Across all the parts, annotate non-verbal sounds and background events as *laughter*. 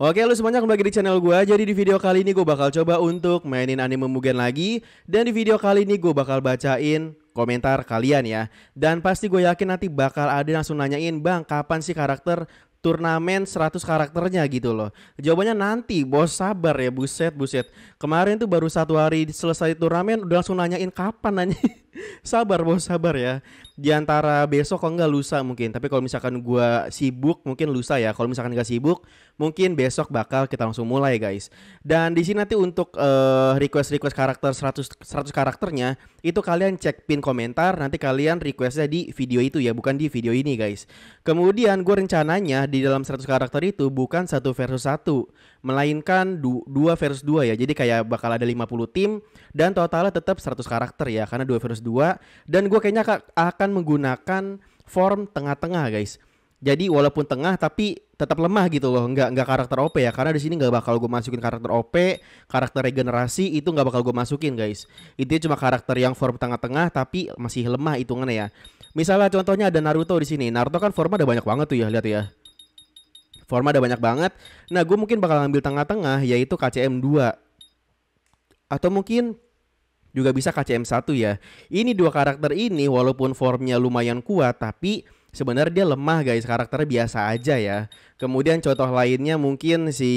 Oke lu semuanya kembali di channel gue Jadi di video kali ini gue bakal coba untuk mainin anime Mugen lagi Dan di video kali ini gue bakal bacain komentar kalian ya Dan pasti gue yakin nanti bakal ada yang langsung nanyain Bang kapan sih karakter turnamen 100 karakternya gitu loh. Jawabannya nanti, bos sabar ya, buset buset. Kemarin tuh baru satu hari selesai turnamen udah langsung nanyain kapan nanya. *laughs* sabar bos sabar ya di antara besok kalau nggak lusa mungkin tapi kalau misalkan gue sibuk mungkin lusa ya kalau misalkan nggak sibuk mungkin besok bakal kita langsung mulai guys dan di sini nanti untuk uh, eh, request request karakter 100 100 karakternya itu kalian cek pin komentar nanti kalian requestnya di video itu ya bukan di video ini guys kemudian gue rencananya di dalam 100 karakter itu bukan satu versus satu melainkan du dua versus dua ya. Jadi kayak bakal ada 50 tim dan totalnya tetap 100 karakter ya karena dua versus dua dan gue kayaknya akan menggunakan form tengah-tengah guys. Jadi walaupun tengah tapi tetap lemah gitu loh, nggak nggak karakter OP ya, karena di sini nggak bakal gue masukin karakter OP, karakter regenerasi itu nggak bakal gue masukin guys. Itu cuma karakter yang form tengah-tengah tapi masih lemah hitungannya ya. Misalnya contohnya ada Naruto di sini, Naruto kan formnya ada banyak banget tuh ya, lihat ya. Forma ada banyak banget. Nah, gue mungkin bakal ambil tengah-tengah yaitu KCM 2. Atau mungkin juga bisa KCM 1 ya. Ini dua karakter ini walaupun formnya lumayan kuat tapi sebenarnya dia lemah guys, karakternya biasa aja ya. Kemudian contoh lainnya mungkin si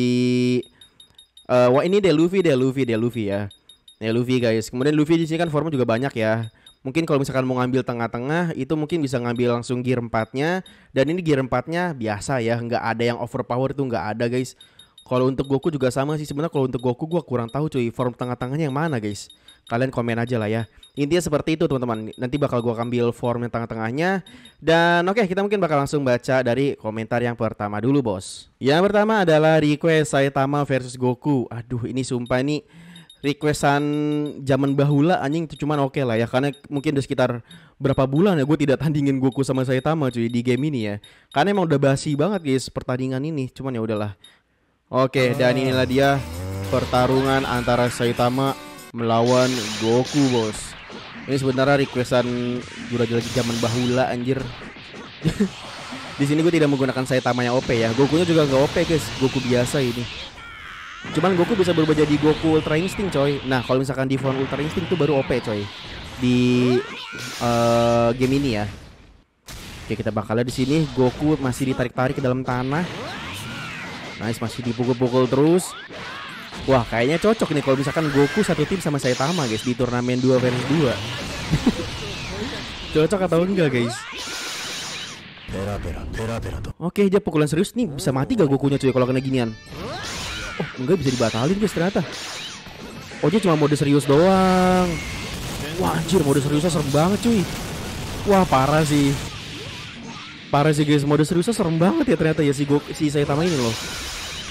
uh, wah ini deh Luffy deh Luffy deh Luffy ya. Ya Luffy guys. Kemudian Luffy di sini kan formnya juga banyak ya mungkin kalau misalkan mau ngambil tengah-tengah itu mungkin bisa ngambil langsung gear 4-nya dan ini gear 4-nya biasa ya nggak ada yang overpower itu nggak ada guys kalau untuk Goku juga sama sih sebenarnya kalau untuk Goku gue kurang tahu cuy form tengah-tengahnya yang mana guys kalian komen aja lah ya intinya seperti itu teman-teman nanti bakal gue ambil form yang tengah-tengahnya dan oke okay, kita mungkin bakal langsung baca dari komentar yang pertama dulu bos yang pertama adalah request Saitama versus Goku aduh ini sumpah nih requestan zaman bahula anjing itu cuman oke okay lah ya karena mungkin udah sekitar berapa bulan ya gue tidak tandingin Goku sama Saitama cuy di game ini ya karena emang udah basi banget guys pertandingan ini cuman ya udahlah oke okay, dan inilah dia pertarungan antara Saitama melawan Goku bos ini sebenarnya requestan lagi-lagi zaman bahula anjir *laughs* di sini gue tidak menggunakan Saitama yang OP ya Gokunya juga nggak OP guys Goku biasa ini Cuman Goku bisa berubah jadi Goku Ultra Instinct coy. Nah kalau misalkan di Phone Ultra Instinct itu baru OP coy di uh, game ini ya. Oke kita bakal di sini Goku masih ditarik-tarik ke dalam tanah. Nice masih dipukul-pukul terus. Wah kayaknya cocok nih kalau misalkan Goku satu tim sama Saitama guys di turnamen 2 versus 2. *laughs* cocok atau enggak guys? Oke dia pukulan serius nih bisa mati gak Gokunya cuy kalau kena ginian. Oh enggak bisa dibatalin guys ternyata Ojek cuma mode serius doang Wah anjir mode seriusnya serem banget cuy Wah parah sih Parah sih guys mode seriusnya serem banget ya ternyata ya si, Go si Saitama ini loh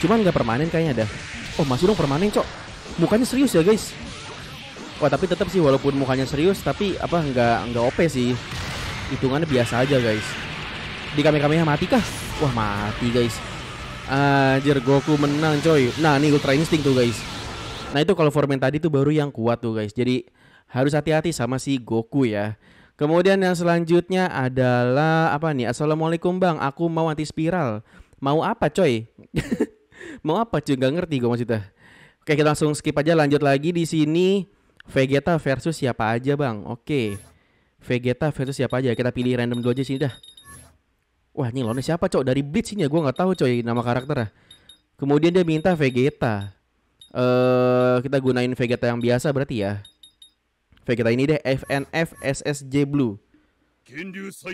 Cuman nggak permanen kayaknya dah. Oh masih dong permanen cok Mukanya serius ya guys Wah tapi tetap sih walaupun mukanya serius tapi apa nggak nggak OP sih Hitungannya biasa aja guys Di kami-kami mati kah? Wah mati guys Anjir Goku menang coy. Nah, ini Ultra Instinct tuh guys. Nah, itu kalau formen tadi tuh baru yang kuat tuh guys. Jadi harus hati-hati sama si Goku ya. Kemudian yang selanjutnya adalah apa nih? Assalamualaikum Bang, aku mau anti spiral. Mau apa coy? *laughs* mau apa cuy? Gak ngerti gue maksudnya. Oke, kita langsung skip aja lanjut lagi di sini Vegeta versus siapa aja, Bang. Oke. Vegeta versus siapa aja? Kita pilih random dulu aja sini dah. Wah ini lawannya siapa cok dari Blitz ini ya gue nggak tahu coy ya, nama karakternya. Kemudian dia minta Vegeta. Eh uh, kita gunain Vegeta yang biasa berarti ya. Vegeta ini deh FNF SSJ Blue.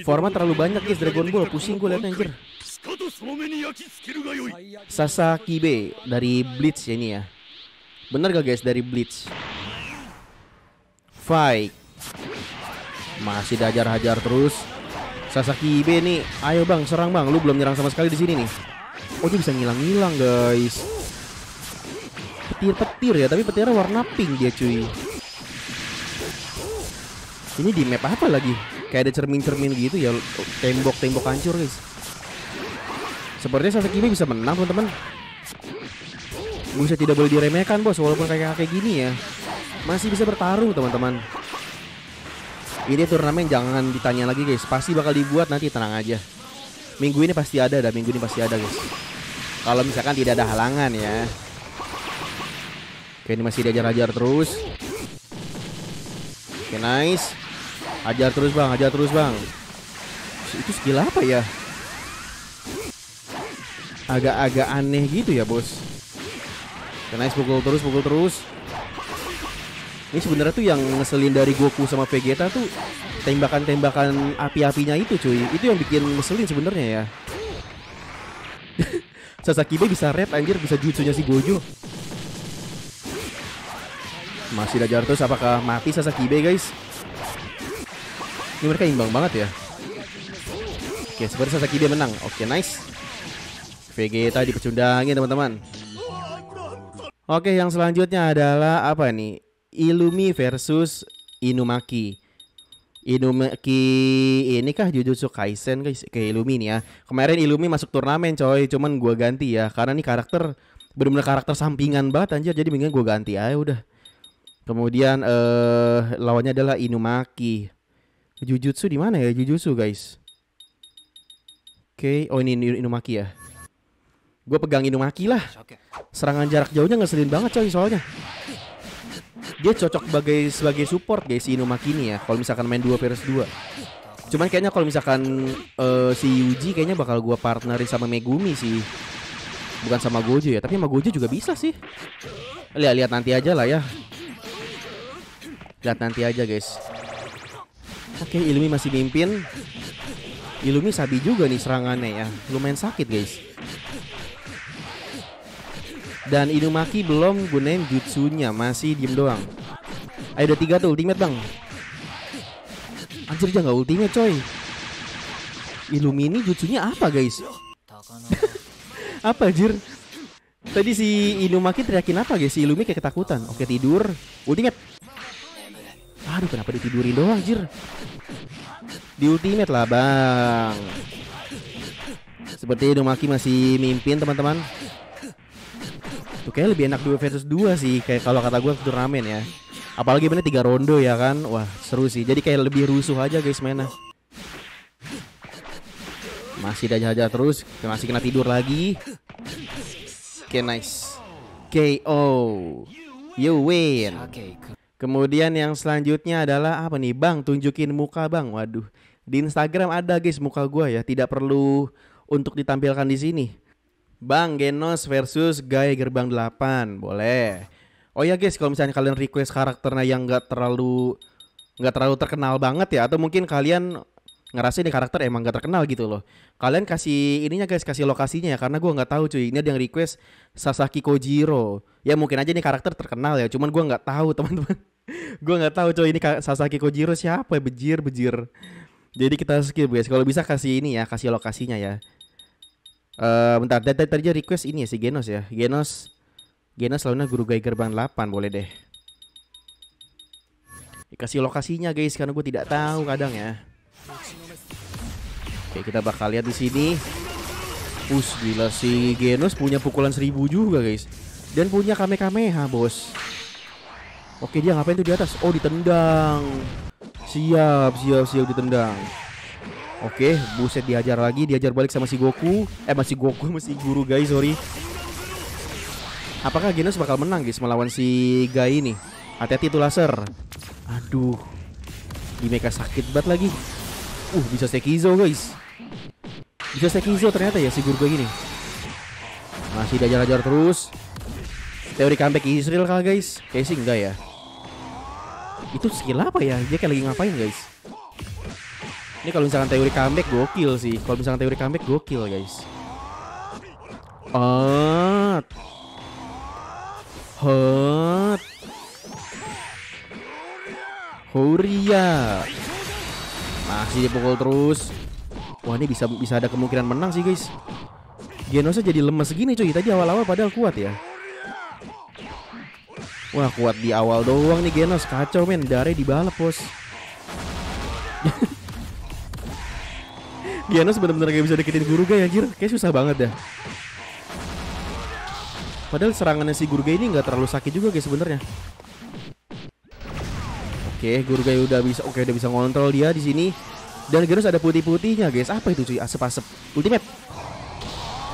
Format terlalu banyak guys Dragon Ball pusing gue liatnya anjir. Sasaki B dari Blitz ya ini ya. Bener gak guys dari Blitz? Fight. Masih dajar hajar terus. Sasaki B nih, ayo bang, serang bang. Lu belum nyerang sama sekali di sini nih. Oh dia bisa ngilang-ngilang guys. Petir-petir ya, tapi petirnya warna pink dia cuy. Ini di map apa lagi? Kayak ada cermin-cermin gitu ya, tembok-tembok hancur guys. Sepertinya Sasaki B bisa menang teman-teman. Bisa tidak boleh diremehkan bos, walaupun kayak kayak gini ya. Masih bisa bertarung teman-teman. Ini turnamen jangan ditanya lagi guys, pasti bakal dibuat nanti tenang aja. Minggu ini pasti ada, dah minggu ini pasti ada guys. Kalau misalkan tidak ada halangan ya. Oke, ini masih diajar-ajar terus. Oke, nice. Ajar terus bang, ajar terus bang. Itu skill apa ya? Agak-agak aneh gitu ya bos. Oke, nice pukul terus, pukul terus ini sebenarnya tuh yang ngeselin dari Goku sama Vegeta tuh tembakan-tembakan api-apinya itu cuy itu yang bikin ngeselin sebenarnya ya *laughs* Sasakibe bisa red, anjir bisa jutsunya si Gojo masih ada terus apakah mati Sasakibe guys ini mereka imbang banget ya oke sebenarnya Sasakibe menang oke nice Vegeta dipecundangin teman-teman Oke, yang selanjutnya adalah apa nih? Ilumi versus Inumaki. Inumaki ini kah Jujutsu Kaisen guys ke Illumi nih ya. Kemarin Ilumi masuk turnamen coy, cuman gua ganti ya karena nih karakter benar-benar karakter sampingan banget anjir jadi mendingan gua ganti aja udah. Kemudian eh uh, lawannya adalah Inumaki. Jujutsu di mana ya Jujutsu guys? Oke, okay. oh ini Inumaki ya. Gue pegang Inumaki lah. Serangan jarak jauhnya ngeselin banget coy soalnya dia cocok sebagai sebagai support guys si Inumakini ya kalau misalkan main 2 versus 2 cuman kayaknya kalau misalkan uh, si Yuji kayaknya bakal gua partneri sama Megumi sih bukan sama Gojo ya tapi sama Gojo juga bisa sih lihat-lihat nanti aja lah ya lihat nanti aja guys oke okay, Ilumi masih mimpin Ilumi sabi juga nih serangannya ya lumayan sakit guys dan Inumaki belum gunain jutsunya, masih diem doang. Ayo udah tiga tuh ultimate bang. Anjir jangan nggak ultimate coy. Illumini jutsunya apa guys? *laughs* apa anjir? Tadi si Inumaki teriakin apa guys? Si Illumi kayak ketakutan. Oke tidur. Ultimate. Aduh kenapa ditidurin doang anjir? Di ultimate lah bang. Seperti Inumaki masih mimpin teman-teman. Tuh gitu. kayak lebih enak 2 versus 2 sih kayak kalau kata gue turnamen ya apalagi bener tiga ronde ya kan wah seru sih jadi kayak lebih rusuh aja guys mainnya masih dajah-dajah terus masih kena tidur lagi oke okay, nice KO you win kemudian yang selanjutnya adalah apa nih bang tunjukin muka bang waduh di Instagram ada guys muka gue ya tidak perlu untuk ditampilkan di sini Bang Genos versus Guy Gerbang 8 boleh. Oh ya guys, kalau misalnya kalian request karakternya yang gak terlalu Gak terlalu terkenal banget ya, atau mungkin kalian ngerasa ini karakter emang gak terkenal gitu loh. Kalian kasih ininya guys, kasih lokasinya ya, karena gue gak tahu cuy. Ini ada yang request Sasaki Kojiro. Ya mungkin aja ini karakter terkenal ya, cuman gue gak tahu *laughs* teman-teman. gue gak tahu cuy ini Sasaki Kojiro siapa ya, bejir bejir. Jadi kita skip guys. Kalau bisa kasih ini ya, kasih lokasinya ya. Uh, bentar, tadi tadi request ini ya si Genos ya. Genos Genos selalu Guru Geiger bang 8 boleh deh. Dikasih lokasinya guys karena gue tidak tahu kadang ya. Oke, kita bakal lihat di sini. Us gila si Genos punya pukulan seribu juga guys Dan punya kamekameha bos Oke dia ngapain tuh di atas Oh ditendang Siap siap siap ditendang Oke, buset diajar lagi, diajar balik sama si Goku. Eh, masih Goku, *laughs* masih Guru guys, sorry. Apakah Genos bakal menang, guys, melawan si Gai ini? Hati-hati itu laser. Aduh. Di Mecha sakit banget lagi. Uh, bisa Sekizo, guys. Bisa Sekizo ternyata ya si Guru Gai ini. Masih diajar ajar terus. Teori comeback Israel kah, guys? Kayaknya sih enggak ya. Itu skill apa ya? Dia kayak lagi ngapain, guys? Ini kalau misalkan teori comeback gokil sih. Kalau misalkan teori comeback gokil, guys. Hot. Hot. Horia. Masih dipukul terus. Wah, ini bisa bisa ada kemungkinan menang sih, guys. Genosa jadi lemes gini cuy. Tadi awal-awal padahal kuat ya. Wah, kuat di awal doang nih Genos. Kacau men, dari dibalap, Bos. Giannos bener-bener gak bisa deketin Guruga ya anjir Kayak susah banget ya. Padahal serangannya si Guruga ini nggak terlalu sakit juga guys sebenarnya. Oke, Guruga udah bisa oke udah bisa ngontrol dia di sini. Dan Gerus ada putih-putihnya guys. Apa itu cuy? Asep-asep. Ultimate.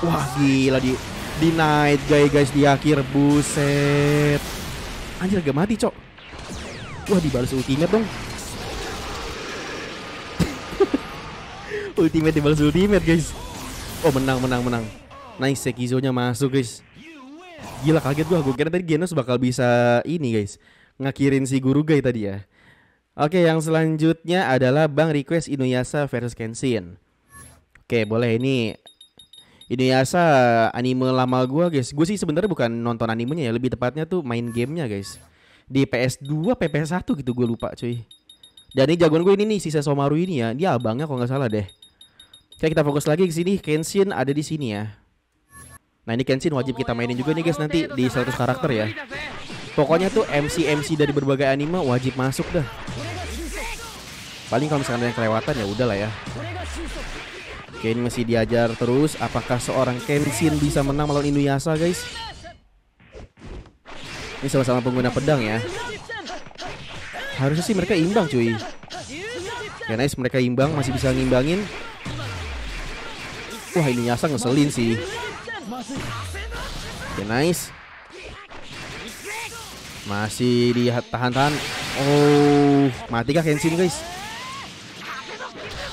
Wah, gila di di night guys guys di akhir buset. Anjir gak mati, Cok. Wah, dibalas ultimate dong. ultimate dibalas ultimate guys. Oh menang menang menang. Nice Sekizonya masuk guys. Gila kaget gua, gua kira tadi Genos bakal bisa ini guys. Ngakirin si guru Gurugai tadi ya. Oke, yang selanjutnya adalah Bang request Inuyasha versus Kenshin. Oke, boleh ini Inuyasha anime lama gua guys. Gue sih sebenarnya bukan nonton animenya ya, lebih tepatnya tuh main gamenya guys. Di PS2, PS1 gitu gue lupa cuy. Dan ini jagoan gue ini nih si Sesomaru ini ya, dia abangnya kalau nggak salah deh. Oke kita fokus lagi ke sini. Kenshin ada di sini ya. Nah ini Kenshin wajib kita mainin juga nih guys nanti di 100 karakter ya. Pokoknya tuh MC-MC dari berbagai anime wajib masuk dah. Paling kalau misalnya ada yang kelewatan ya udahlah ya. Oke ini masih diajar terus apakah seorang Kenshin bisa menang melawan Inuyasha guys. Ini sama-sama pengguna pedang ya. Harusnya sih mereka imbang cuy. Ya nice mereka imbang masih bisa ngimbangin Wah ini Yasa ngeselin sih Oke okay, nice Masih ditahan-tahan Oh Mati kah Kenshin guys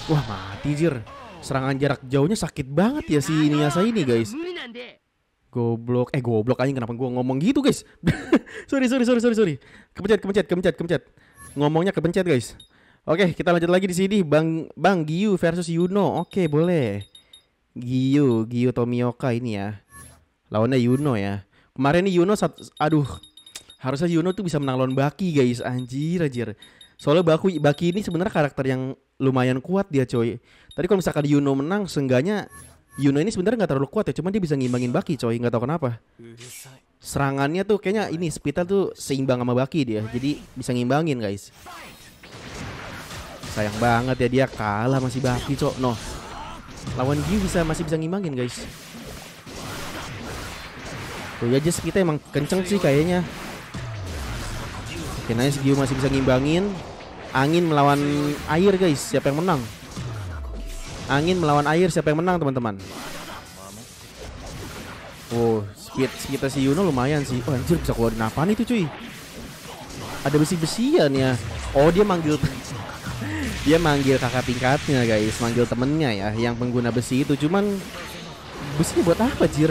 Wah mati jir Serangan jarak jauhnya sakit banget ya si Yasa ini guys Goblok Eh goblok aja kenapa gue ngomong gitu guys *laughs* Sorry sorry sorry sorry sorry Kepencet kepencet kepencet kepencet Ngomongnya kepencet guys Oke, kita lanjut lagi di sini Bang Bang Giyu versus Yuno. Oke, boleh. Gio, Gio Tomioka ini ya. Lawannya Yuno ya. Kemarin nih Yuno satu, aduh harusnya Yuno tuh bisa menang lawan Baki guys anjir anjir. Soalnya Baku, Baki ini sebenarnya karakter yang lumayan kuat dia coy. Tadi kalau misalkan Yuno menang seenggaknya Yuno ini sebenarnya nggak terlalu kuat ya, cuman dia bisa ngimbangin Baki coy, nggak tahu kenapa. Serangannya tuh kayaknya ini Spital tuh seimbang sama Baki dia, jadi bisa ngimbangin guys sayang banget ya dia kalah masih Baki cok no Lawan Gyu bisa masih bisa ngimbangin guys. Tuh ya just kita emang kenceng sih kayaknya. Oke nice Gyu masih bisa ngimbangin. Angin melawan air guys, siapa yang menang? Angin melawan air siapa yang menang teman-teman? oh speed kita si Yuno lumayan sih. Oh anjir bisa keluarin apaan itu cuy? Ada besi-besian ya. Oh dia manggil dia manggil kakak tingkatnya guys manggil temennya ya yang pengguna besi itu cuman besi buat apa jir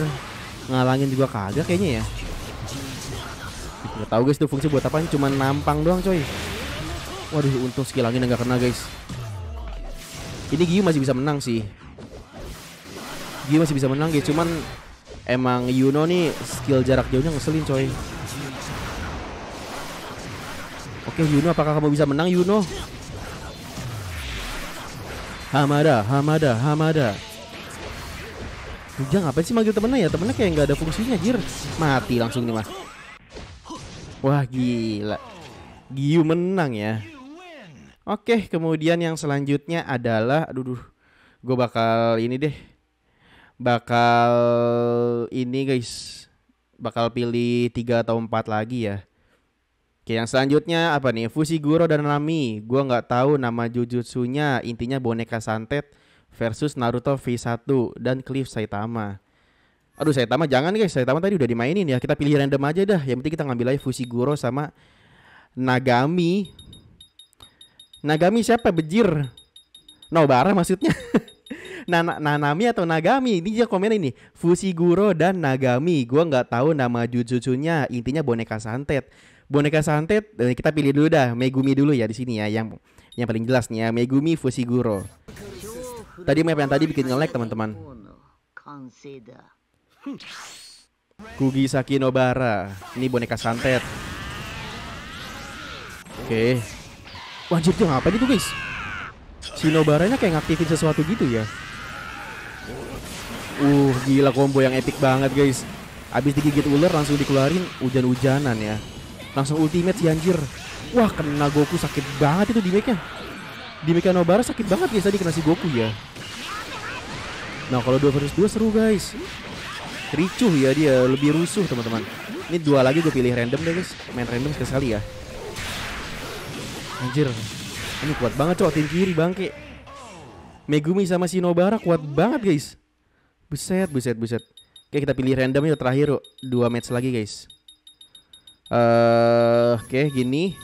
ngalangin juga kagak kayaknya ya nggak tahu guys tuh fungsi buat apa cuman nampang doang coy waduh untung skill angin nggak kena guys ini Giyu masih bisa menang sih Giyu masih bisa menang guys cuman emang Yuno nih skill jarak jauhnya ngeselin coy Oke Yuno apakah kamu bisa menang Yuno Hamada, Hamada, Hamada. Ujang apa sih manggil temennya ya? Temennya kayak nggak ada fungsinya, jir. Mati langsung nih, Mas. Wah, gila. Giyu menang ya. Oke, kemudian yang selanjutnya adalah aduh, aduh gue bakal ini deh. Bakal ini, guys. Bakal pilih tiga atau empat lagi ya. Oke, yang selanjutnya apa nih? Fushiguro dan Nami. Gua nggak tahu nama jujutsunya. Intinya boneka santet versus Naruto V1 dan Cliff Saitama. Aduh, Saitama jangan guys. Saitama tadi udah dimainin ya. Kita pilih random aja dah. Yang penting kita ngambil aja Fushiguro sama Nagami. Nagami siapa? Bejir. Nobara maksudnya. *laughs* Nana, Nanami atau Nagami ini dia komen ini Fushiguro dan Nagami gue nggak tahu nama jujutsunya intinya boneka santet boneka santet eh, kita pilih dulu dah Megumi dulu ya di sini ya yang yang paling jelas nih ya Megumi Fushiguro. Tadi map yang tadi bikin nge-lag teman-teman. Kugi Sakinobara, Ini boneka santet. Oke. Okay. Wajib dia ngapain itu guys? Sinobaranya kayak ngaktifin sesuatu gitu ya. Uh, gila combo yang epic banget guys. Abis digigit ular langsung dikeluarin hujan-hujanan ya. Langsung ultimate si anjir. Wah, kena Goku sakit banget itu make nya Di Nobara sakit banget ya tadi kena si Goku ya. Nah, kalau 2 versus 2 seru, guys. Ricuh ya dia, lebih rusuh, teman-teman. Ini dua lagi gue pilih random deh, guys. Main random sekali ya. Anjir. Ini kuat banget, cok. Tim kiri, bangke. Megumi sama si Nobara kuat banget, guys. Buset, buset, buset. Oke, kita pilih random yang terakhir, dua match lagi, guys uh, oke okay, gini.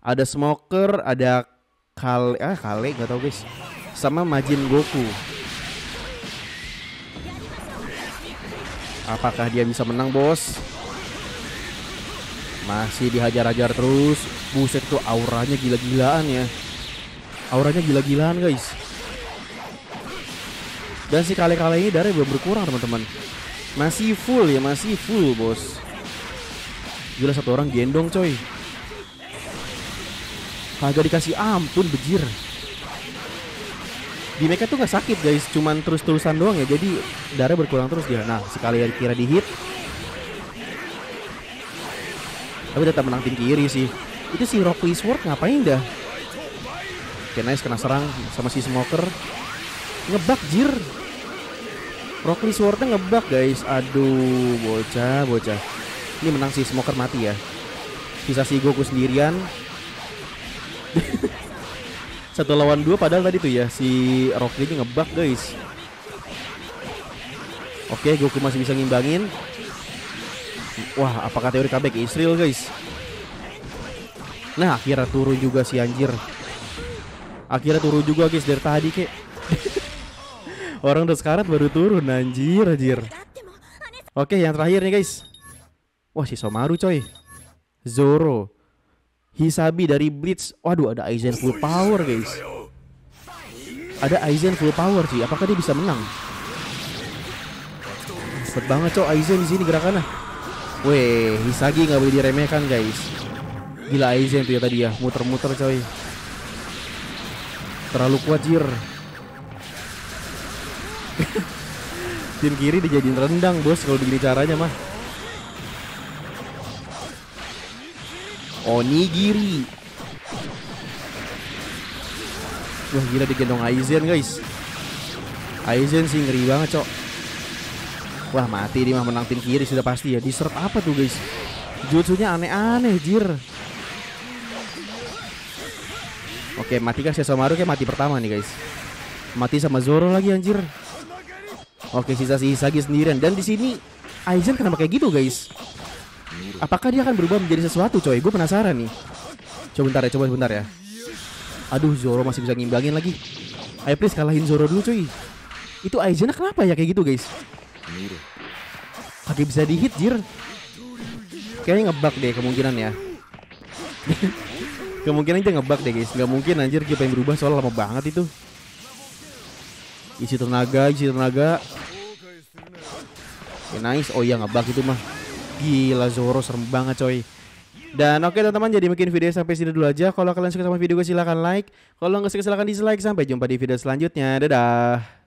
Ada smoker, ada kale ah kale gak tahu guys. Sama Majin Goku. Apakah dia bisa menang, Bos? Masih dihajar-hajar terus. Buset tuh auranya gila-gilaan ya. Auranya gila-gilaan, guys. Dan si kale-kale ini darahnya belum berkurang, teman-teman. Masih full ya, masih full, Bos. Gila satu orang gendong coy Kagak dikasih ampun bejir Di mereka tuh gak sakit guys Cuman terus-terusan doang ya Jadi darah berkurang terus dia Nah sekali kira di hit Tapi tetap menang tim kiri sih Itu si Rockley Sword ngapain dah Oke nice kena serang sama si Smoker Ngebak jir Rockley Swordnya ngebak guys Aduh bocah bocah ini menang sih, smoker mati ya. Sisa si Goku sendirian. *laughs* Satu lawan dua padahal tadi tuh ya si Rock ini ngebug guys. Oke, Goku masih bisa ngimbangin. Wah, apakah teori comeback Israel guys? Nah, akhirnya turun juga si anjir. Akhirnya turun juga guys dari tadi kek. *laughs* Orang udah sekarat baru turun anjir anjir. Oke, yang terakhir nih guys. Wah si Somaru coy. Zoro. Hisabi dari Blitz. Waduh ada Aizen full power guys. Ada Aizen full power sih. Apakah dia bisa menang? Cepet banget coy Aizen di sini gerakannya. Weh, Hisagi nggak boleh diremehkan guys. Gila Aizen tuh ya tadi ya, muter-muter coy. Terlalu kuat jir. *laughs* Tim kiri dijadiin rendang bos kalau begini caranya mah. Onigiri Wah gila digendong Aizen guys Aizen sih ngeri banget cok Wah mati dia mah menang tim kiri sudah pasti ya Diserap apa tuh guys Jutsunya aneh-aneh jir Oke mati kan ya, Sesamaru kayak mati pertama nih guys Mati sama Zoro lagi anjir Oke sisa-sisa lagi sendirian Dan di sini Aizen kenapa kayak gitu guys Apakah dia akan berubah menjadi sesuatu coy? Gue penasaran nih. Coba bentar ya, coba bentar ya. Aduh Zoro masih bisa ngimbangin lagi. Ayo please kalahin Zoro dulu cuy. Itu Aizen kenapa ya kayak gitu guys? Kaki bisa dihit jir. Kayaknya ngebug deh kemungkinan ya. *laughs* kemungkinan aja ngebug deh guys. Gak mungkin anjir dia pengen berubah soal lama banget itu. Isi tenaga, isi tenaga. Oke, ya, okay, nice. Oh iya ngebug itu mah. Gila Zoro serem banget coy dan oke okay, teman-teman jadi mungkin video sampai sini dulu aja Kalau kalian suka sama video gue silahkan like Kalau nggak suka silahkan dislike Sampai jumpa di video selanjutnya Dadah